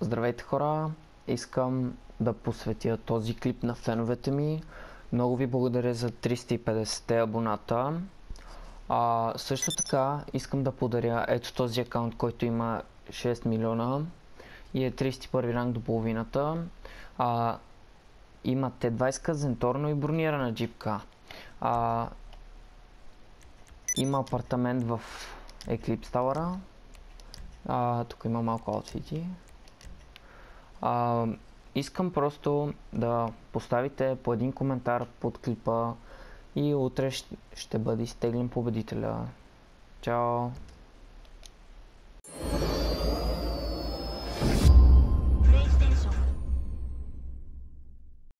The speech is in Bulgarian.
Здравейте хора! Искам да посветя този клип на феновете ми. Много ви благодаря за 350 абоната. А, също така искам да подаря ето този акаунт, който има 6 милиона и е 31 ранг до половината. А, т 20 зенторно и бронирана джипка. А, има апартамент в Eclipse Tower. тук има малко аутфити. А, искам просто да поставите по един коментар под клипа и утре ще бъде изтеглен победителя. Чао!